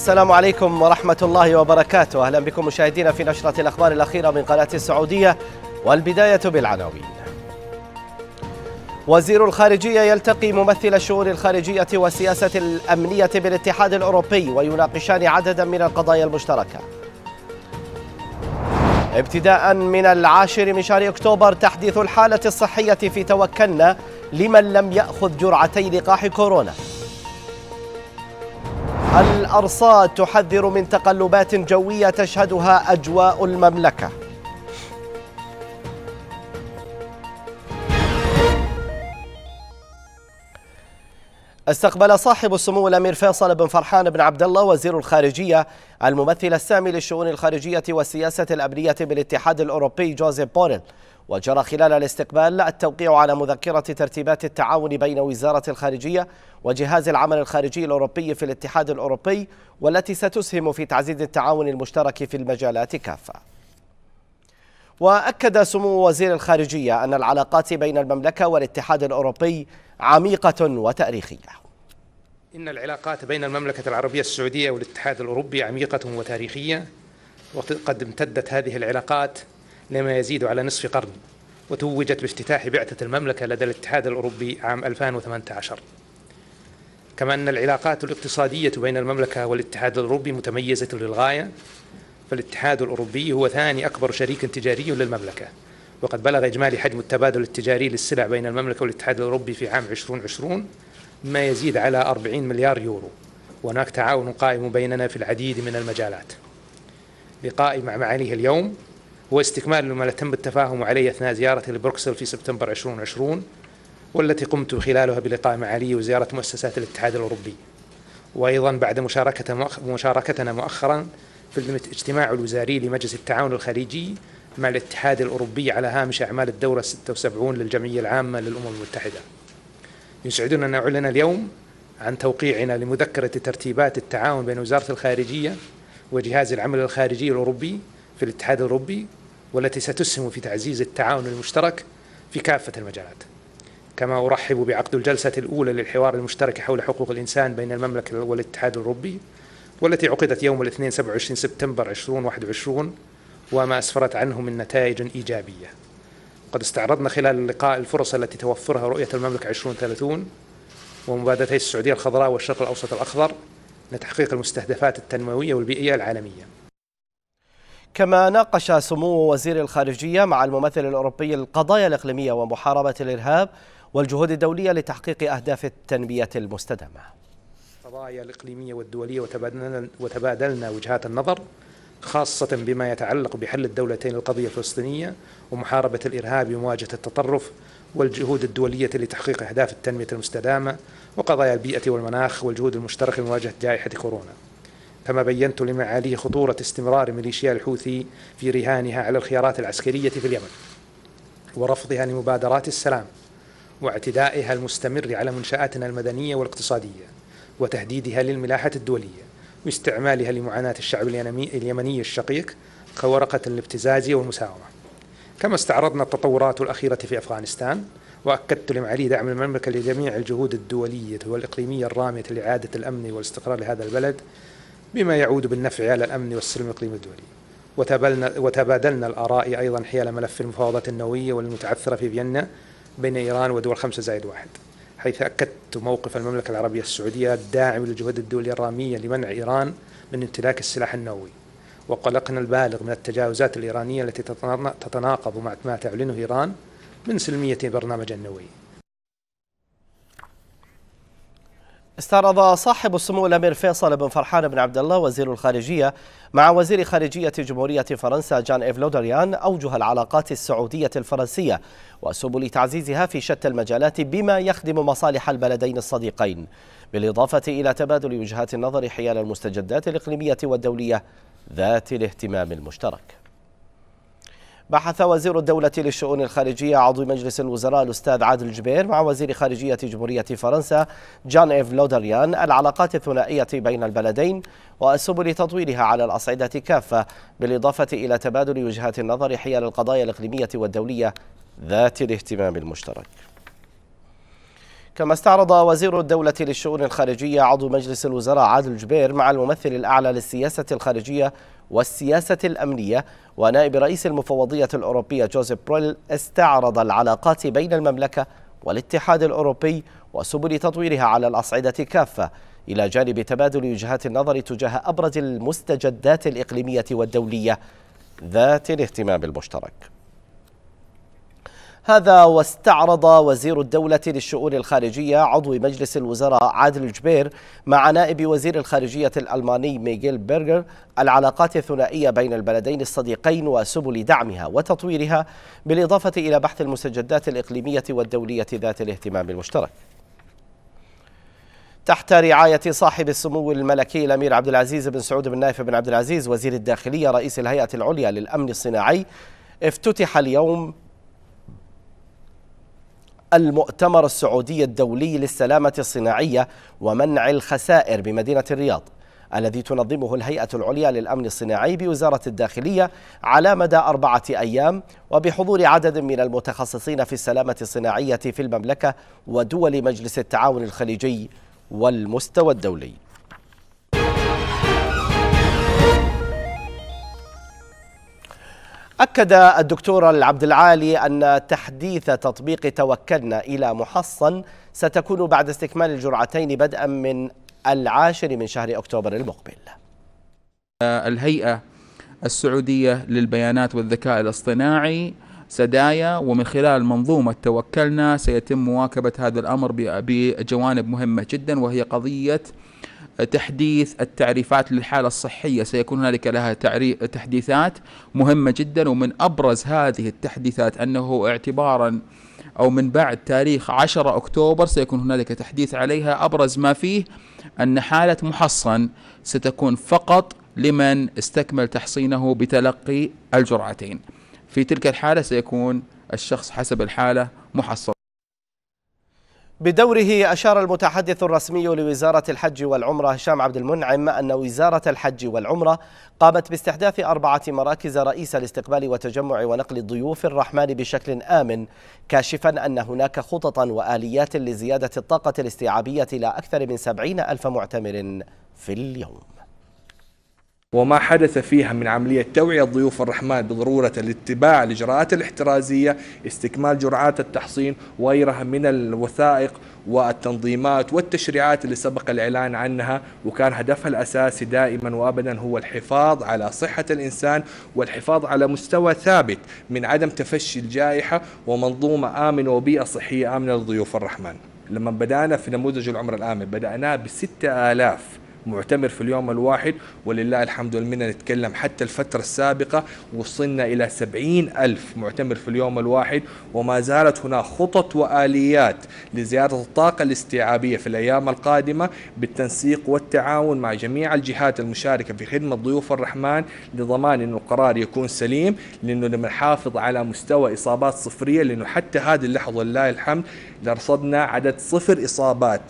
السلام عليكم ورحمة الله وبركاته أهلا بكم مشاهدينا في نشرة الأخبار الأخيرة من قناة السعودية والبداية بالعناوين وزير الخارجية يلتقي ممثل الشؤون الخارجية والسياسة الأمنية بالاتحاد الأوروبي ويناقشان عددا من القضايا المشتركة ابتداء من العاشر من شهر أكتوبر تحديث الحالة الصحية في توكلنا لمن لم يأخذ جرعتي لقاح كورونا الأرصاد تحذر من تقلبات جوية تشهدها أجواء المملكة استقبل صاحب السمو الامير فيصل بن فرحان بن عبد الله وزير الخارجيه الممثل السامي للشؤون الخارجيه والسياسه الامنيه بالاتحاد الاوروبي جوزيف بوريل وجرى خلال الاستقبال التوقيع على مذكرة ترتيبات التعاون بين وزارة الخارجية وجهاز العمل الخارجي الأوروبي في الاتحاد الأوروبي والتي ستسهم في تعزيز التعاون المشترك في المجالات كافة وأكد سمو وزير الخارجية أن العلاقات بين المملكة والاتحاد الأوروبي عميقة وتاريخية إن العلاقات بين المملكة العربية السعودية والاتحاد الأوروبي عميقة وتاريخية وقد امتدت هذه العلاقات لما يزيد على نصف قرن وتوجت بافتتاح بعثة المملكة لدى الاتحاد الأوروبي عام 2018 كما أن العلاقات الاقتصادية بين المملكة والاتحاد الأوروبي متميزة للغاية فالاتحاد الأوروبي هو ثاني أكبر شريك تجاري للمملكة وقد بلغ إجمالي حجم التبادل التجاري للسلع بين المملكة والاتحاد الأوروبي في عام 2020 ما يزيد على 40 مليار يورو وهناك تعاون قائم بيننا في العديد من المجالات لقائي مع معاليه اليوم هو استكمال لما تم التفاهم عليه أثناء زيارتي لبروكسل في سبتمبر 2020 والتي قمت خلالها بلقاء معالي وزيارة مؤسسات الاتحاد الأوروبي وأيضا بعد مشاركة مشاركتنا مؤخرا في الاجتماع الوزاري لمجلس التعاون الخليجي مع الاتحاد الأوروبي على هامش أعمال الدورة 76 للجمعية العامة للأمم المتحدة يسعدنا أن أعلن اليوم عن توقيعنا لمذكرة ترتيبات التعاون بين وزارة الخارجية وجهاز العمل الخارجي الأوروبي في الاتحاد الأوروبي والتي ستسهم في تعزيز التعاون المشترك في كافة المجالات كما أرحب بعقد الجلسة الأولى للحوار المشترك حول حقوق الإنسان بين المملكة والاتحاد الأوروبي والتي عقدت يوم الاثنين 27 سبتمبر 2021 وما أسفرت عنه من نتائج إيجابية قد استعرضنا خلال اللقاء الفرص التي توفرها رؤية المملكة 2030 ومبادرتي السعودية الخضراء والشرق الأوسط الأخضر لتحقيق المستهدفات التنموية والبيئية العالمية كما ناقش سمو وزير الخارجية مع الممثل الأوروبي القضايا الإقليمية ومحاربة الإرهاب والجهود الدولية لتحقيق أهداف التنمية المستدامة القضايا الإقليمية والدولية وتبادلنا, وتبادلنا وجهات النظر خاصة بما يتعلق بحل الدولتين القضية الفلسطينية ومحاربة الإرهاب ومواجهة التطرف والجهود الدولية لتحقيق أهداف التنمية المستدامة وقضايا البيئة والمناخ والجهود المشتركة لمواجهة جائحة كورونا كما بينت لمعالي خطورة استمرار ميليشيا الحوثي في رهانها على الخيارات العسكرية في اليمن ورفضها لمبادرات السلام واعتدائها المستمر على منشآتنا المدنية والاقتصادية وتهديدها للملاحة الدولية واستعمالها لمعاناة الشعب اليمني الشقيق كورقة الابتزاز والمساومة كما استعرضنا التطورات الأخيرة في أفغانستان وأكدت لمعالي دعم المملكة لجميع الجهود الدولية والإقليمية الرامية لإعادة الأمن والاستقرار لهذا البلد بما يعود بالنفع على الأمن والسلم الإقليمي الدولي وتبادلنا الآراء أيضا حيال ملف المفاوضات النووية والمتعثرة في فيينا بين إيران ودول خمسة زائد واحد حيث أكدت موقف المملكة العربية السعودية الداعم للجهود الدولية الرامية لمنع إيران من امتلاك السلاح النووي وقلقنا البالغ من التجاوزات الإيرانية التي تتناقض مع ما تعلنه إيران من سلمية برنامج النووي استعرض صاحب السمو الامير فيصل بن فرحان بن عبد الله وزير الخارجيه مع وزير خارجيه جمهوريه فرنسا جان ايف لودريان اوجه العلاقات السعوديه الفرنسيه وسبل تعزيزها في شتى المجالات بما يخدم مصالح البلدين الصديقين بالاضافه الى تبادل وجهات النظر حيال المستجدات الاقليميه والدوليه ذات الاهتمام المشترك بحث وزير الدولة للشؤون الخارجية عضو مجلس الوزراء الأستاذ عادل جبير مع وزير خارجية جمهورية فرنسا جان إيف لودريان العلاقات الثنائية بين البلدين وسبل تطويرها على الأصعدة كافة بالإضافة إلى تبادل وجهات النظر حيال القضايا الإقليمية والدولية ذات الاهتمام المشترك كما استعرض وزير الدولة للشؤون الخارجية عضو مجلس الوزراء عادل جبير مع الممثل الأعلى للسياسة الخارجية والسياسة الأمنية ونائب رئيس المفوضية الأوروبية جوزيف بريل استعرض العلاقات بين المملكة والاتحاد الأوروبي وسبل تطويرها على الأصعدة كافة إلى جانب تبادل وجهات النظر تجاه أبرز المستجدات الإقليمية والدولية ذات الاهتمام المشترك هذا واستعرض وزير الدولة للشؤون الخارجية عضو مجلس الوزراء عادل جبير مع نائب وزير الخارجية الألماني ميغيل بيرغر العلاقات الثنائية بين البلدين الصديقين وسبل دعمها وتطويرها بالإضافة إلى بحث المستجدات الإقليمية والدولية ذات الاهتمام المشترك تحت رعاية صاحب السمو الملكي الأمير عبد العزيز بن سعود بن نايف بن عبد العزيز وزير الداخلية رئيس الهيئة العليا للأمن الصناعي افتتح اليوم المؤتمر السعودي الدولي للسلامة الصناعية ومنع الخسائر بمدينة الرياض الذي تنظمه الهيئة العليا للأمن الصناعي بوزارة الداخلية على مدى أربعة أيام وبحضور عدد من المتخصصين في السلامة الصناعية في المملكة ودول مجلس التعاون الخليجي والمستوى الدولي أكد الدكتور العبد العالي أن تحديث تطبيق توكلنا إلى محصن ستكون بعد استكمال الجرعتين بدءا من العاشر من شهر أكتوبر المقبل الهيئة السعودية للبيانات والذكاء الاصطناعي سدايا ومن خلال منظومة توكلنا سيتم مواكبة هذا الأمر بجوانب مهمة جدا وهي قضية تحديث التعريفات للحالة الصحية سيكون هنالك لها تحديثات مهمة جدا ومن أبرز هذه التحديثات أنه اعتبارا أو من بعد تاريخ 10 أكتوبر سيكون هنالك تحديث عليها أبرز ما فيه أن حالة محصن ستكون فقط لمن استكمل تحصينه بتلقي الجرعتين في تلك الحالة سيكون الشخص حسب الحالة محصن بدوره أشار المتحدث الرسمي لوزارة الحج والعمرة هشام عبد المنعم أن وزارة الحج والعمرة قامت باستحداث أربعة مراكز رئيسة لاستقبال وتجمع ونقل ضيوف الرحمن بشكل آمن كاشفا أن هناك خططا وآليات لزيادة الطاقة الاستيعابية إلى أكثر من سبعين ألف معتمر في اليوم وما حدث فيها من عملية توعية ضيوف الرحمن بضرورة الاتباع الإجراءات الاحترازية استكمال جرعات التحصين وغيرها من الوثائق والتنظيمات والتشريعات اللي سبق الإعلان عنها وكان هدفها الأساسي دائما وأبدا هو الحفاظ على صحة الإنسان والحفاظ على مستوى ثابت من عدم تفشي الجائحة ومنظومة آمنة وبيئة صحية آمنة لضيوف الرحمن لما بدأنا في نموذج العمر الآمن بدأناه بستة آلاف معتمر في اليوم الواحد ولله الحمد والمنة نتكلم حتى الفترة السابقة وصلنا إلى سبعين ألف معتمر في اليوم الواحد وما زالت هناك خطط وآليات لزيادة الطاقة الاستيعابية في الأيام القادمة بالتنسيق والتعاون مع جميع الجهات المشاركة في خدمة ضيوف الرحمن لضمان أن القرار يكون سليم لأنه لما نحافظ على مستوى إصابات صفرية لأنه حتى هذه اللحظة لله الحمد رصدنا عدد صفر إصابات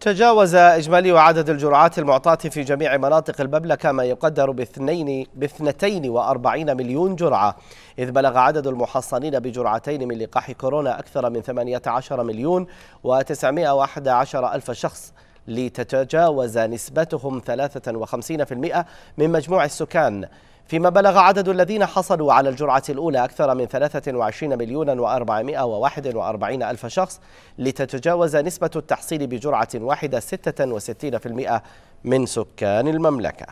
تجاوز إجمالي عدد الجرعات المعطاة في جميع مناطق المملكة ما يقدر باثنين باثنتين وأربعين مليون جرعة إذ بلغ عدد المحصنين بجرعتين من لقاح كورونا أكثر من 18 مليون و911 ألف شخص لتتجاوز نسبتهم 53% من مجموع السكان فيما بلغ عدد الذين حصلوا على الجرعة الأولى أكثر من 23 مليون و441 ألف شخص لتتجاوز نسبة التحصيل بجرعة واحدة 66% من سكان المملكة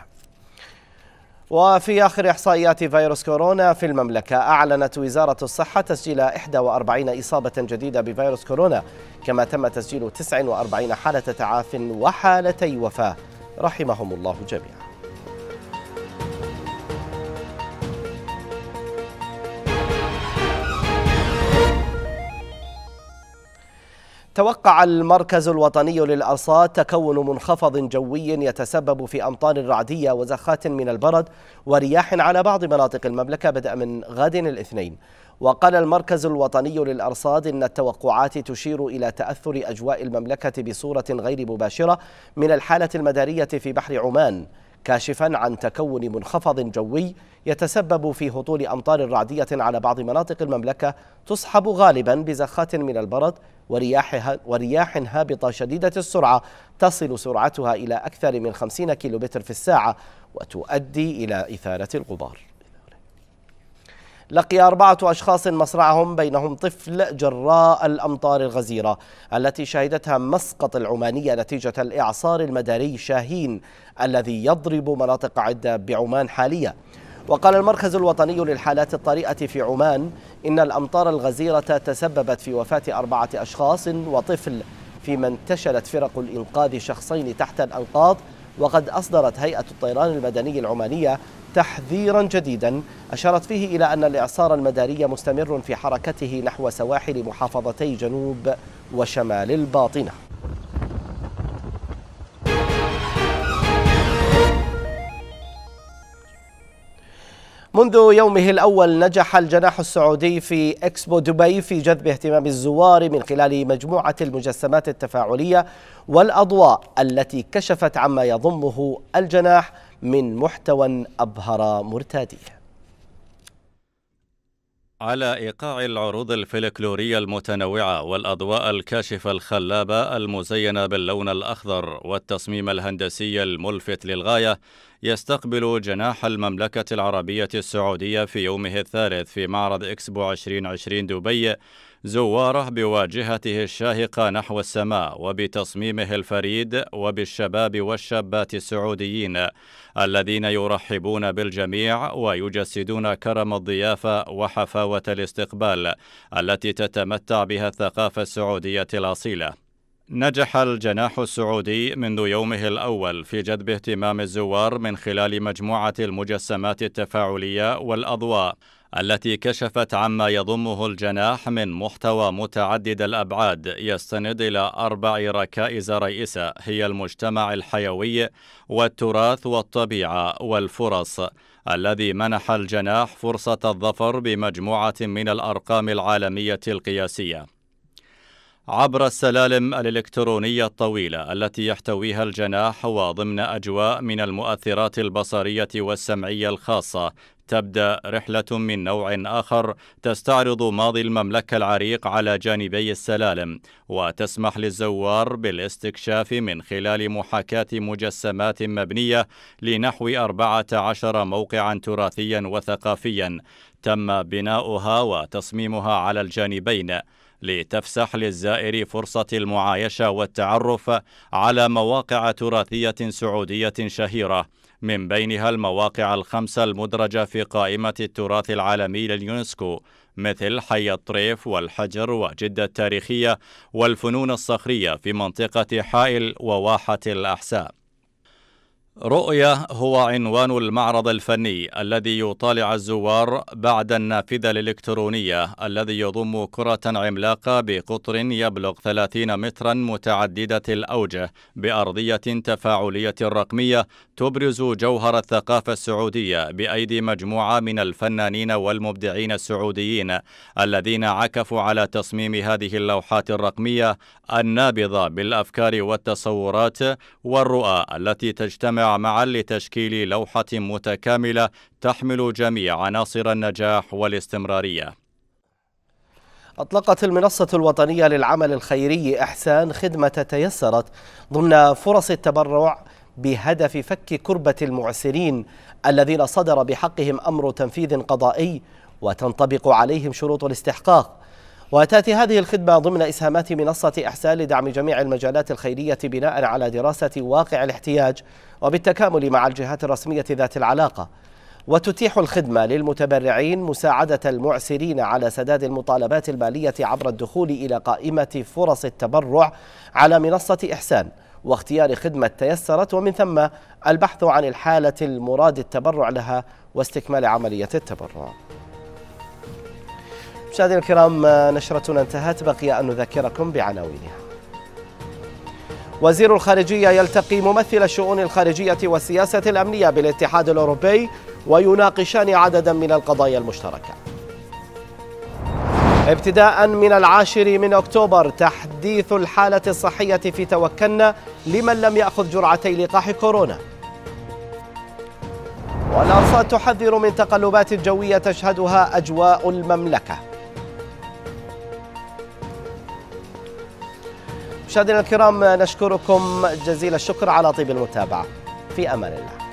وفي آخر إحصائيات فيروس كورونا في المملكة أعلنت وزارة الصحة تسجيل 41 إصابة جديدة بفيروس كورونا كما تم تسجيل 49 حالة تعاف وحالتي وفاة رحمهم الله جميعا توقع المركز الوطني للأرصاد تكون منخفض جوي يتسبب في أمطار رعدية وزخات من البرد ورياح على بعض مناطق المملكة بدءا من غد الاثنين وقال المركز الوطني للأرصاد إن التوقعات تشير إلى تأثر أجواء المملكة بصورة غير مباشرة من الحالة المدارية في بحر عمان كاشفا عن تكون منخفض جوي يتسبب في هطول أمطار رعدية على بعض مناطق المملكة تصحب غالبا بزخات من البرد ورياح ورياح هابطة شديدة السرعة تصل سرعتها إلى أكثر من 50 كيلومتر في الساعة وتؤدي إلى إثارة الغبار لقي أربعة أشخاص مصرعهم بينهم طفل جراء الأمطار الغزيرة التي شهدتها مسقط العمانية نتيجة الإعصار المداري شاهين الذي يضرب مناطق عدة بعمان حاليا وقال المركز الوطني للحالات الطارئة في عمان إن الأمطار الغزيرة تسببت في وفاة أربعة أشخاص وطفل فيما انتشلت فرق الإنقاذ شخصين تحت الأنقاض وقد أصدرت هيئة الطيران المدني العمانية تحذيرا جديدا أشارت فيه إلى أن الإعصار المداري مستمر في حركته نحو سواحل محافظتي جنوب وشمال الباطنة منذ يومه الأول نجح الجناح السعودي في إكسبو دبي في جذب اهتمام الزوار من خلال مجموعة المجسمات التفاعلية والأضواء التي كشفت عما يضمه الجناح من محتوى أبهر مرتاديه على إيقاع العروض الفلكلورية المتنوعة والأضواء الكاشفة الخلابة المزينة باللون الأخضر والتصميم الهندسي الملفت للغاية يستقبل جناح المملكة العربية السعودية في يومه الثالث في معرض إكسبو 2020 دبي زواره بواجهته الشاهقة نحو السماء وبتصميمه الفريد وبالشباب والشابات السعوديين الذين يرحبون بالجميع ويجسدون كرم الضيافة وحفاوة الاستقبال التي تتمتع بها الثقافة السعودية الأصيلة نجح الجناح السعودي منذ يومه الأول في جذب اهتمام الزوار من خلال مجموعة المجسمات التفاعلية والأضواء التي كشفت عما يضمه الجناح من محتوى متعدد الأبعاد يستند إلى أربع ركائز رئيسة هي المجتمع الحيوي والتراث والطبيعة والفرص الذي منح الجناح فرصة الظفر بمجموعة من الأرقام العالمية القياسية عبر السلالم الإلكترونية الطويلة التي يحتويها الجناح وضمن أجواء من المؤثرات البصرية والسمعية الخاصة تبدأ رحلة من نوع آخر تستعرض ماضي المملكة العريق على جانبي السلالم وتسمح للزوار بالاستكشاف من خلال محاكاة مجسمات مبنية لنحو 14 موقعا تراثيا وثقافيا تم بناؤها وتصميمها على الجانبين لتفسح للزائر فرصة المعايشة والتعرف على مواقع تراثية سعودية شهيرة من بينها المواقع الخمسة المدرجة في قائمة التراث العالمي لليونسكو مثل حي الطريف والحجر وجدة التاريخية والفنون الصخرية في منطقة حائل وواحة الأحساء رؤية هو عنوان المعرض الفني الذي يطالع الزوار بعد النافذة الإلكترونية الذي يضم كرة عملاقة بقطر يبلغ 30 مترا متعددة الأوجه بأرضية تفاعلية رقمية تبرز جوهر الثقافة السعودية بأيدي مجموعة من الفنانين والمبدعين السعوديين الذين عكفوا على تصميم هذه اللوحات الرقمية النابضة بالأفكار والتصورات والرؤى التي تجتمع معا لتشكيل لوحة متكاملة تحمل جميع عناصر النجاح والاستمرارية أطلقت المنصة الوطنية للعمل الخيري إحسان خدمة تيسرت ضمن فرص التبرع بهدف فك كربة المعسرين الذين صدر بحقهم أمر تنفيذ قضائي وتنطبق عليهم شروط الاستحقاق وتأتي هذه الخدمة ضمن إسهامات منصة إحسان لدعم جميع المجالات الخيرية بناء على دراسة واقع الاحتياج وبالتكامل مع الجهات الرسمية ذات العلاقة وتتيح الخدمة للمتبرعين مساعدة المعسرين على سداد المطالبات المالية عبر الدخول إلى قائمة فرص التبرع على منصة إحسان واختيار خدمة تيسرت ومن ثم البحث عن الحالة المراد التبرع لها واستكمال عملية التبرع مشاهدينا الكرام آه، نشرتنا انتهت بقي أن نذكركم بعناوينها وزير الخارجية يلتقي ممثل الشؤون الخارجية والسياسة الأمنية بالاتحاد الأوروبي ويناقشان عددا من القضايا المشتركة ابتداء من العاشر من أكتوبر تحديث الحالة الصحية في توكلنا لمن لم يأخذ جرعتي لقاح كورونا والأرصاد تحذر من تقلبات جوية تشهدها أجواء المملكة مشاهدينا الكرام نشكركم جزيل الشكر على طيب المتابعة في أمان الله